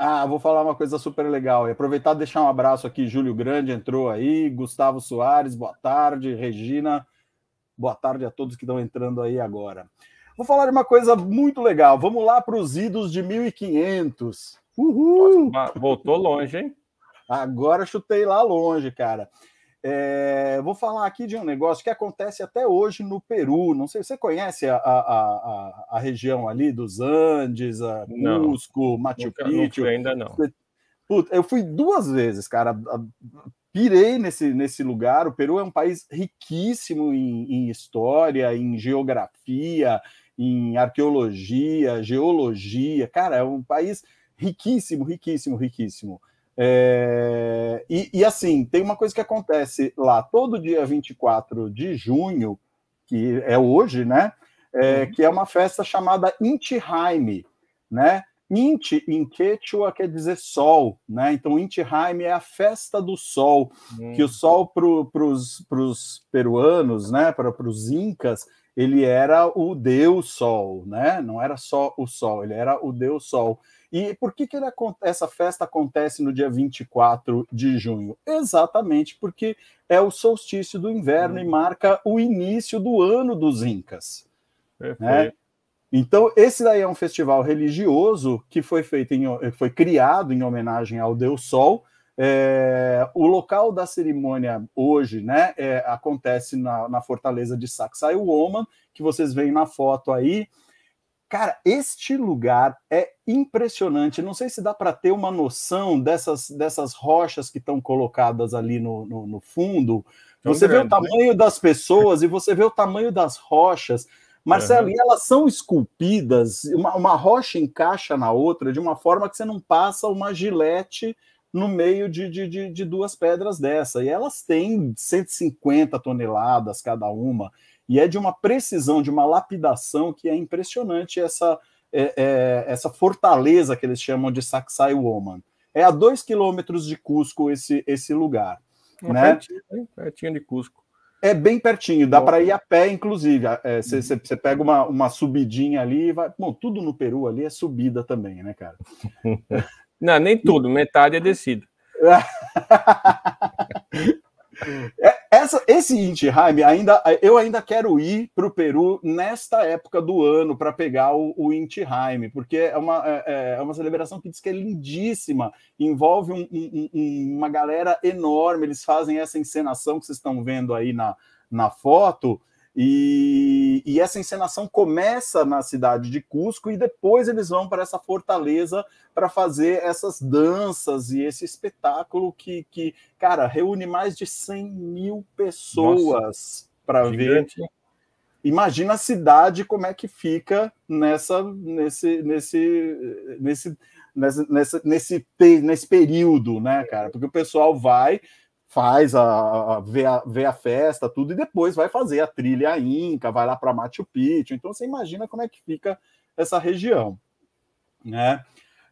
Ah, vou falar uma coisa super legal. E aproveitar e deixar um abraço aqui. Júlio Grande entrou aí, Gustavo Soares, boa tarde. Regina, boa tarde a todos que estão entrando aí agora. Vou falar de uma coisa muito legal. Vamos lá para os idos de 1500. Uhul! Nossa, voltou longe, hein? Agora chutei lá longe, cara. É, vou falar aqui de um negócio que acontece até hoje no Peru. Não sei, se você conhece a, a, a, a região ali dos Andes, a Cusco, não, Machu Picchu? Ainda não. Puta, eu fui duas vezes, cara. Pirei nesse, nesse lugar. O Peru é um país riquíssimo em, em história, em geografia, em arqueologia, geologia. Cara, é um país riquíssimo, riquíssimo, riquíssimo. É, e, e, assim, tem uma coisa que acontece lá todo dia 24 de junho, que é hoje, né? É, uhum. Que é uma festa chamada Inti Haime, né? Inti em Quechua quer dizer sol, né? Então Inti Haime é a festa do sol, uhum. que o uhum. sol para os peruanos, né? Para os incas ele era o Deus Sol, né? Não era só o Sol, ele era o Deus Sol. E por que, que ele, essa festa acontece no dia 24 de junho? Exatamente porque é o solstício do inverno hum. e uhum. marca o início do ano dos Incas. É, né? Então, esse daí é um festival religioso que foi feito em, foi criado em homenagem ao Deus Sol, é, o local da cerimônia hoje né, é, acontece na, na, fortaleza de Sacsayhuaman, que vocês veem na foto aí. Cara, este lugar é impressionante. Não sei se dá para ter uma noção dessas, dessas rochas que estão colocadas ali no, no, no fundo. você vê o né? tamanho das pessoas e você vê o tamanho das rochas. Marcelo, uhum. e elas são esculpidas, uma, uma rocha encaixa na outra de uma forma que você não passa uma gilete no meio de, de, de, de, duas pedras dessa. E elas têm 150 toneladas cada uma, e é de uma precisão, de uma lapidação que é impressionante essa, é, é, essa fortaleza que eles chamam de Saksai Woman. É a dois quilômetros de Cusco esse, esse lugar. É né? pertinho, pertinho de Cusco. É bem pertinho, dá para ir a pé, inclusive. Você é, é uhum. pega uma, uma subidinha ali, vai... Bom, tudo no Peru ali é subida também, né, cara? Não, nem tudo, metade é descida. É, essa, esse Inti Jaime, ainda, eu ainda quero ir para o Peru nesta época do ano para pegar o, o Inti Jaime, porque é uma, é, é, é, uma celebração que diz que é lindíssima, envolve um, um, um, uma galera enorme, eles fazem essa encenação que vocês estão vendo aí na, na foto, e, e, essa encenação começa na cidade de Cusco e depois eles vão para essa fortaleza para fazer essas danças e esse espetáculo que, que, cara, reúne mais de 100 mil pessoas para ver. Imagina a cidade como é que fica nessa, nesse, nesse, nesse, nesse, nesse, nesse período, né, cara? Porque o pessoal vai, faz a, a, vê, a vê a festa, tudo, e depois vai fazer a trilha Inca, vai lá para Machu Picchu. Então você imagina como é que fica essa região. Né?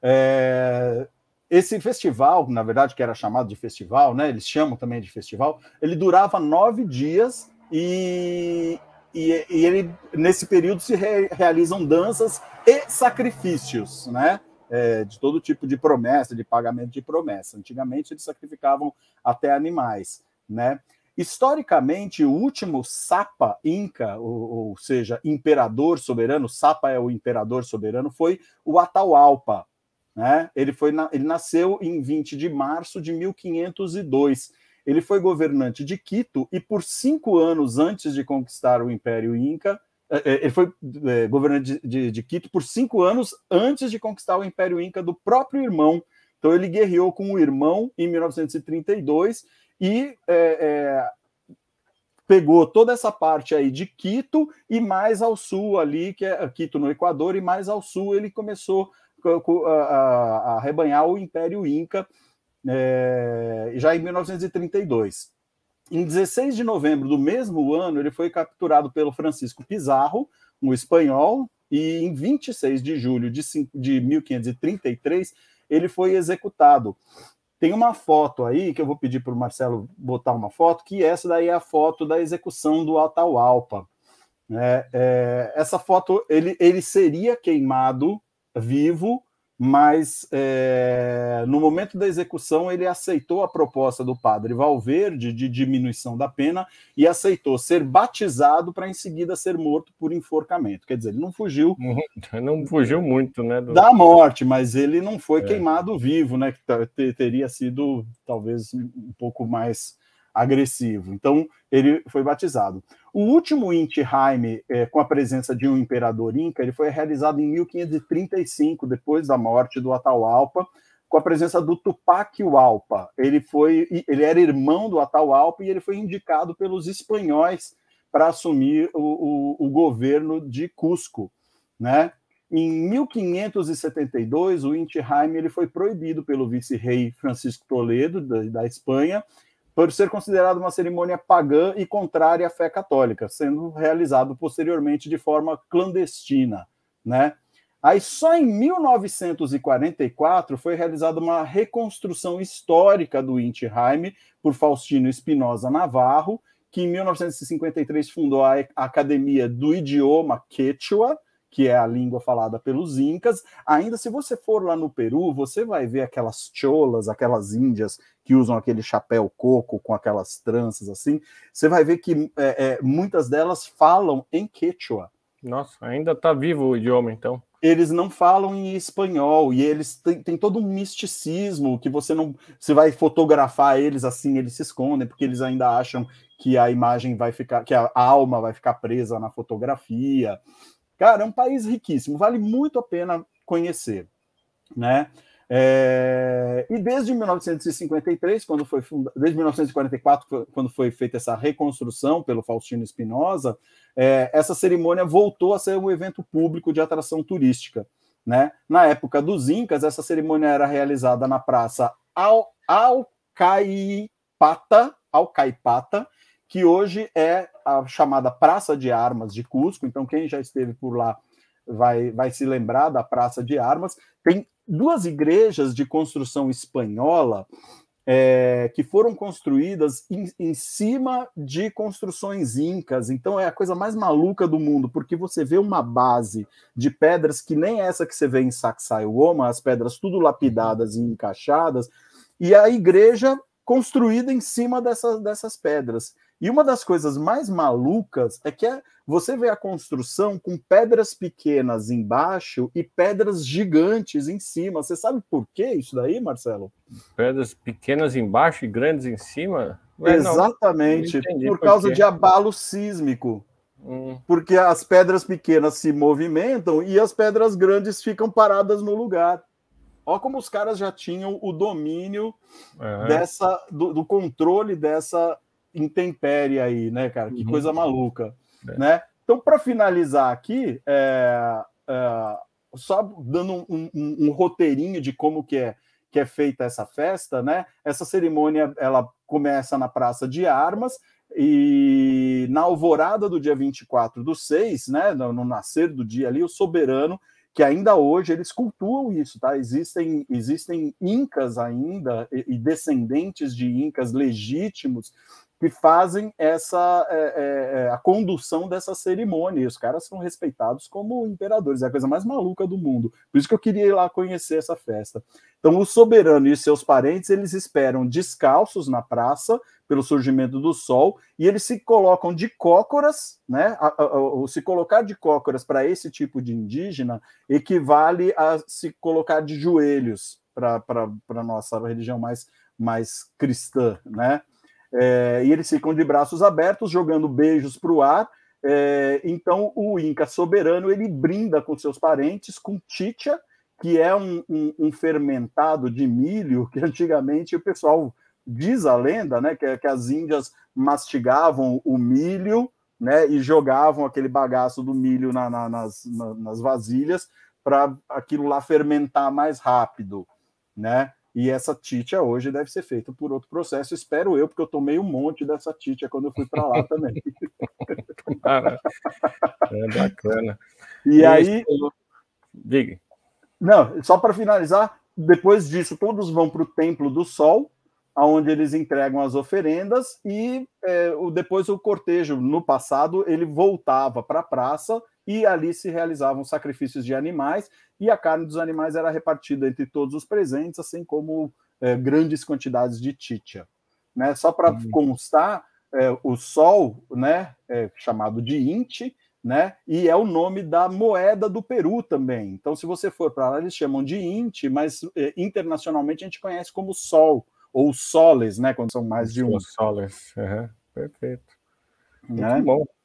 É, esse festival, na verdade, que era chamado de festival, né? Eles chamam também de festival, ele durava nove dias e, e, e ele, nesse período se re, realizam danças e sacrifícios, né? é, de todo tipo de promessa, de pagamento de promessa. Antigamente eles sacrificavam até animais, né? Historicamente, o último Sapa Inca, ou, ou, seja, imperador soberano, Sapa é o imperador soberano, foi o Atahualpa. Né? Ele, foi na, ele nasceu em 20 de março de 1502. Ele foi governante de Quito e, por cinco anos antes de conquistar o Império Inca, é, é, ele foi é, governante de, de, de, Quito por cinco anos antes de conquistar o Império Inca do próprio irmão. Então ele guerreou com o irmão em 1932 e é, é, pegou toda essa parte aí de Quito e mais ao sul ali, que é Quito no Equador, e mais ao sul ele começou a, a, a o Império Inca é, já em 1932. Em 16 de novembro do mesmo ano, ele foi capturado pelo Francisco Pizarro, um espanhol, e em 26 de julho de, 1533, ele foi executado. Tem uma foto aí que eu vou pedir para o Marcelo botar uma foto, que essa daí é a foto da execução do Atahualpa. É, né? é, essa foto ele, ele seria queimado vivo mas é, no momento da execução ele aceitou a proposta do padre Valverde de diminuição da pena e aceitou ser batizado para em seguida ser morto por enforcamento. Quer dizer, ele não fugiu. Uhum. Não fugiu muito, né? Do... Da morte, mas ele não foi é. queimado vivo, né? Que teria sido talvez um pouco mais agressivo. Então, ele foi batizado. O último Inti Haime, é, com a presença de um imperador inca, ele foi realizado em 1535, depois da morte do Atahualpa, com a presença do Tupac Hualpa. Ele, foi, ele era irmão do Atahualpa e ele foi indicado pelos espanhóis para assumir o, o, o governo de Cusco, né? Em 1572, o Inti Haim ele foi proibido pelo vice-rei Francisco Toledo, da, da, Espanha, por ser considerado uma cerimônia pagã e contrária à fé católica, sendo realizado posteriormente de forma clandestina, né? Aí só em 1944 foi realizada uma reconstrução histórica do inti por Faustino Espinosa Navarro, que em 1953 fundou a Academia do Idioma Quechua, que é a língua falada pelos incas. Ainda se você for lá no Peru, você vai ver aquelas cholas, aquelas índias que usam aquele chapéu coco com aquelas tranças assim. Você vai ver que é, é, muitas delas falam em quechua. Nossa, ainda está vivo o idioma então eles não falam em espanhol e eles têm, têm, todo um misticismo que você não você vai fotografar eles assim eles se escondem porque eles ainda acham que a imagem vai ficar que a alma vai ficar presa na fotografia Cara, é um país riquíssimo, vale muito a pena conhecer, né? É, e desde 1953, quando foi funda, desde 1944, quando foi feita essa reconstrução pelo Faustino Espinosa, é, essa cerimônia voltou a ser um evento público de atração turística. Né? Na época dos Incas, essa cerimônia era realizada na Praça Al Alcaipata, Alcaipata que hoje é a chamada Praça de Armas de Cusco. Então, quem já esteve por lá vai, vai se lembrar da Praça de Armas. Tem duas igrejas de construção espanhola é, que foram construídas em, em cima de construções incas. Então, é a coisa mais maluca do mundo, porque você vê uma base de pedras que nem essa que você vê em Sacsayhuama, as pedras tudo lapidadas e encaixadas, e a igreja construída em cima dessa, dessas pedras. E uma das coisas mais malucas é que é, você vê a construção com pedras pequenas embaixo e pedras gigantes em cima. Você sabe por que isso daí, Marcelo? Pedras pequenas embaixo e grandes em cima? Exatamente, não, por causa por de abalo sísmico. Hum. Porque as pedras pequenas se movimentam e as pedras grandes ficam paradas no lugar. Olha como os caras já tinham o domínio dessa, do, do controle dessa intempérie aí, né, cara? Que uhum. coisa maluca, é. né? Então, para finalizar aqui, é, é, só dando um, um, um, roteirinho de como que é, que é feita essa festa, né? Essa cerimônia ela começa na Praça de Armas e na alvorada do dia 24 do 6, né, no, no nascer do dia ali, o soberano que ainda hoje eles cultuam isso, tá? Existem, existem incas ainda e, e descendentes de incas legítimos fazem essa é, é, é, a condução dessa cerimônia. E os caras são respeitados como imperadores, é a coisa mais maluca do mundo. Por isso que eu queria ir lá conhecer essa festa. Então, o soberano e seus parentes eles esperam descalços na praça pelo surgimento do sol e eles se colocam de cócoras, né? A, a, a, se colocar de cócoras para esse tipo de indígena equivale a se colocar de joelhos para a nossa religião mais, mais cristã, né? É, e eles ficam de braços abertos, jogando beijos para o ar. É, então, o Inca soberano ele brinda com seus parentes, com titia, que é um, um, um, fermentado de milho que antigamente o pessoal diz a lenda, né, que, é que as índias mastigavam o milho, né, e jogavam aquele bagaço do milho na, na, nas, na, nas vasilhas para aquilo lá fermentar mais rápido, né? E essa títia hoje deve ser feita por outro processo, espero eu, porque eu tomei um monte dessa títia quando eu fui para lá também. é bacana. E, e aí. Diga. Não, só para finalizar, depois disso, todos vão para o Templo do Sol, aonde eles entregam as oferendas, e é, depois o cortejo, no passado, ele voltava para a praça e ali se realizavam sacrifícios de animais, e a carne dos animais era repartida entre todos os presentes, assim como é, grandes quantidades de títia. Né? Só para uhum. constar, é, o sol né, é chamado de Inti, né? E é o nome da moeda do Peru também. Então, se você for para lá, eles chamam de Inti, mas eh, internacionalmente a gente conhece como Sol ou Soles, né? Quando são mais de um. soles, uhum. perfeito. Né? Muito né? bom.